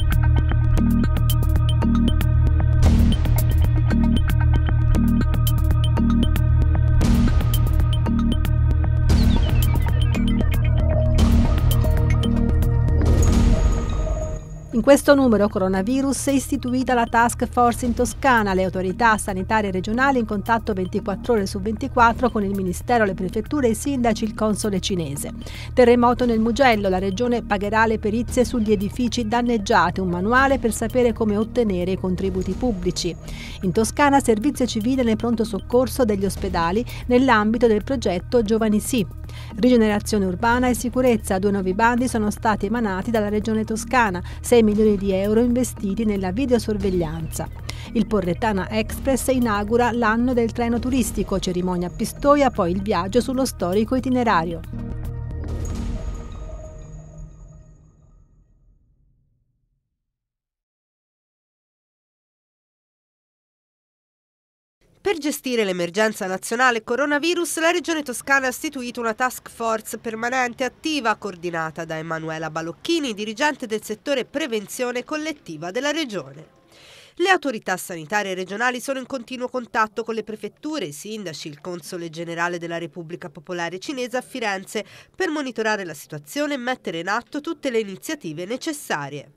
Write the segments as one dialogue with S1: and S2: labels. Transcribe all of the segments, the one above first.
S1: Thank you. In questo numero coronavirus è istituita la task force in Toscana, le autorità sanitarie regionali in contatto 24 ore su 24 con il Ministero, le prefetture, i sindaci, il console cinese. Terremoto nel Mugello, la regione pagherà le perizie sugli edifici danneggiati, un manuale per sapere come ottenere i contributi pubblici. In Toscana servizio civile nel pronto soccorso degli ospedali nell'ambito del progetto Giovani Sì. Rigenerazione urbana e sicurezza, due nuovi bandi sono stati emanati dalla regione toscana, 6 milioni di euro investiti nella videosorveglianza. Il Porretana Express inaugura l'anno del treno turistico, cerimonia a Pistoia, poi il viaggio sullo storico itinerario. Per gestire l'emergenza nazionale coronavirus, la Regione Toscana ha istituito una task force permanente attiva coordinata da Emanuela Balocchini, dirigente del settore prevenzione collettiva della Regione. Le autorità sanitarie regionali sono in continuo contatto con le prefetture, i sindaci, il console generale della Repubblica Popolare Cinese a Firenze per monitorare la situazione e mettere in atto tutte le iniziative necessarie.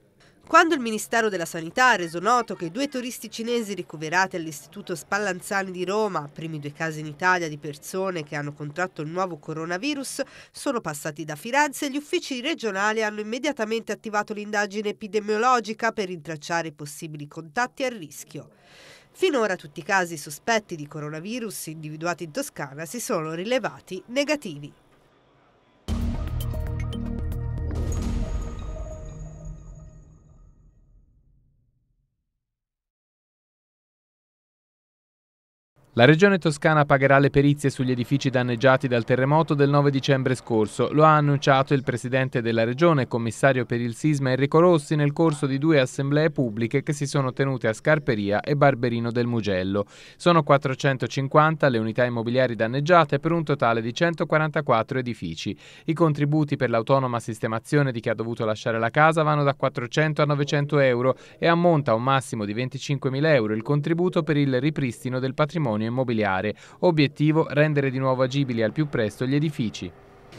S1: Quando il Ministero della Sanità ha reso noto che due turisti cinesi ricoverati all'Istituto Spallanzani di Roma, primi due casi in Italia di persone che hanno contratto il nuovo coronavirus, sono passati da Firenze, gli uffici regionali hanno immediatamente attivato l'indagine epidemiologica per rintracciare i possibili contatti a rischio. Finora tutti i casi sospetti di coronavirus individuati in Toscana si sono rilevati negativi.
S2: La regione toscana pagherà le perizie sugli edifici danneggiati dal terremoto del 9 dicembre scorso. Lo ha annunciato il presidente della regione, commissario per il sisma Enrico Rossi, nel corso di due assemblee pubbliche che si sono tenute a Scarperia e Barberino del Mugello. Sono 450 le unità immobiliari danneggiate per un totale di 144 edifici. I contributi per l'autonoma sistemazione di chi ha dovuto lasciare la casa vanno da 400 a 900 euro e ammonta a un massimo di 25.000 euro il contributo per il ripristino del patrimonio patrimonio immobiliare. Obiettivo rendere di nuovo agibili al più presto gli edifici.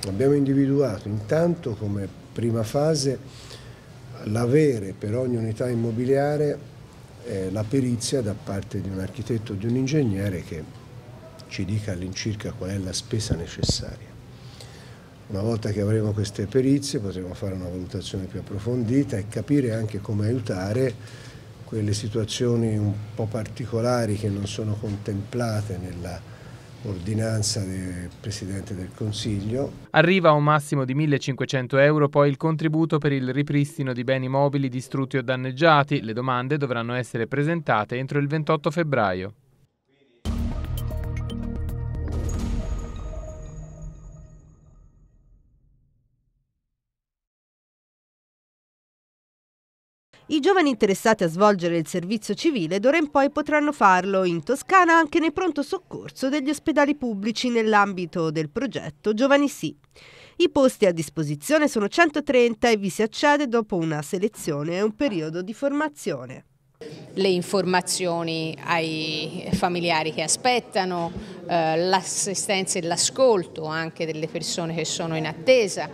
S2: Abbiamo individuato intanto come prima fase l'avere per ogni unità immobiliare eh, la perizia da parte di un architetto o di un ingegnere che ci dica all'incirca qual è la spesa necessaria. Una volta che avremo queste perizie potremo fare una valutazione più approfondita e capire anche come aiutare quelle situazioni un po' particolari che non sono contemplate nella ordinanza del Presidente del Consiglio. Arriva a un massimo di 1.500 euro poi il contributo per il ripristino di beni mobili distrutti o danneggiati. Le domande dovranno essere presentate entro il 28 febbraio.
S1: I giovani interessati a svolgere il servizio civile d'ora in poi potranno farlo in Toscana anche nel pronto soccorso degli ospedali pubblici nell'ambito del progetto Giovani Sì. I posti a disposizione sono 130 e vi si accede dopo una selezione e un periodo di formazione le informazioni ai familiari che aspettano, eh, l'assistenza e l'ascolto anche delle persone che sono in attesa,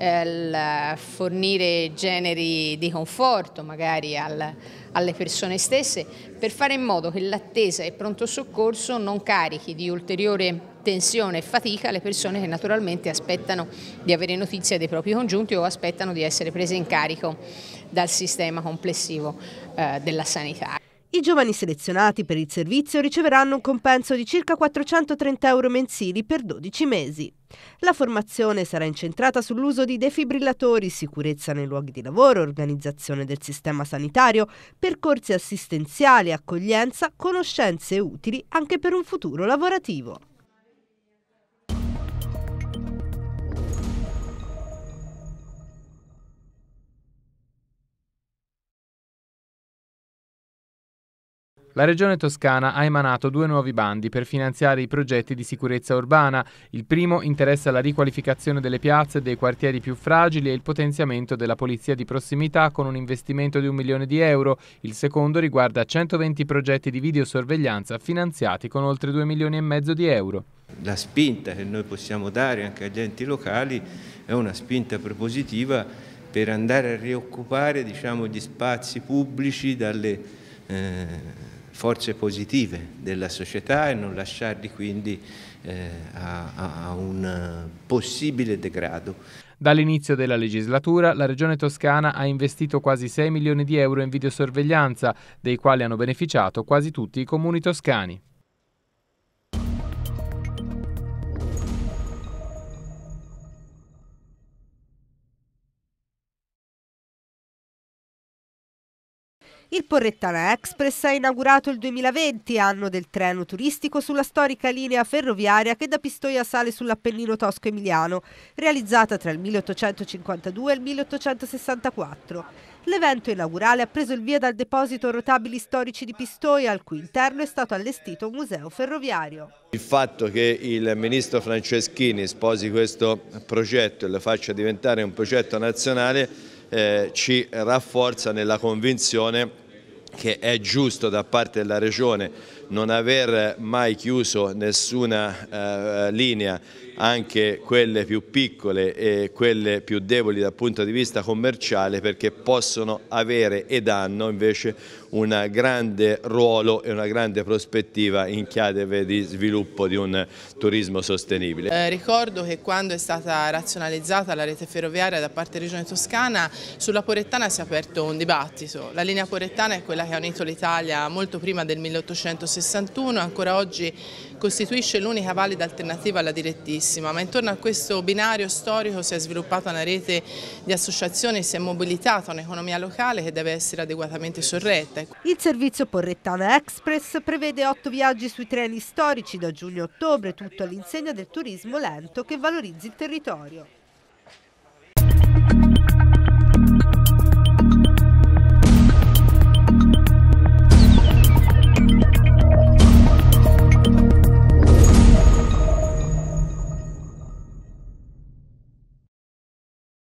S1: eh, fornire generi di conforto magari al, alle persone stesse per fare in modo che l'attesa e pronto soccorso non carichi di ulteriore tensione e fatica le persone che naturalmente aspettano di avere notizia dei propri congiunti o aspettano di essere prese in carico dal sistema complessivo eh, della sanità. I giovani selezionati per il servizio riceveranno un compenso di circa 430 euro mensili per 12 mesi. La formazione sarà incentrata sull'uso di defibrillatori, sicurezza nei luoghi di lavoro, organizzazione del sistema sanitario, percorsi assistenziali, accoglienza, conoscenze utili anche per un futuro lavorativo.
S2: La Regione Toscana ha emanato due nuovi bandi per finanziare i progetti di sicurezza urbana. Il primo interessa la riqualificazione delle piazze dei quartieri più fragili e il potenziamento della polizia di prossimità con un investimento di un milione di euro. Il secondo riguarda 120 progetti di videosorveglianza finanziati con oltre 2 milioni e mezzo di euro. La spinta che noi possiamo dare anche agli enti locali è una spinta propositiva per andare a rioccupare
S1: diciamo, gli spazi pubblici dalle... Eh, forze positive della società e non lasciarli quindi eh, a, a un eh,
S2: possibile degrado. Dall'inizio della legislatura la Regione Toscana ha investito quasi 6 milioni di euro in videosorveglianza, dei quali hanno beneficiato quasi tutti i comuni toscani.
S1: Il Porrettana Express ha inaugurato il 2020, anno del treno turistico sulla storica linea ferroviaria che da Pistoia sale sull'Appennino tosco-emiliano, realizzata tra il 1852 e il 1864. L'evento inaugurale ha preso il via dal deposito rotabili storici di Pistoia, al cui interno è stato allestito un museo ferroviario. Il fatto che il ministro Franceschini sposi questo progetto e lo faccia diventare un progetto nazionale eh, ci rafforza nella convinzione che è giusto da parte della Regione non aver mai chiuso nessuna eh, linea anche quelle più piccole e quelle più deboli dal punto di vista commerciale perché possono avere ed hanno invece un grande ruolo e una grande prospettiva in chiave di sviluppo di un turismo sostenibile. Eh,
S2: ricordo che quando è stata razionalizzata la rete ferroviaria da parte della Regione Toscana sulla Porettana si è aperto un dibattito. La linea Porettana è quella che ha unito l'Italia molto prima del 1861, ancora oggi costituisce l'unica valida alternativa alla direttissima lunghissima, ma intorno a questo binario storico si è sviluppata una rete di associazioni, si è mobilitata un'economia locale che deve essere adeguatamente sorretta. Ecco.
S1: Il servizio Porrettana Express prevede otto viaggi sui treni storici da giugno a ottobre, tutto all'insegna del turismo lento che valorizzi il territorio.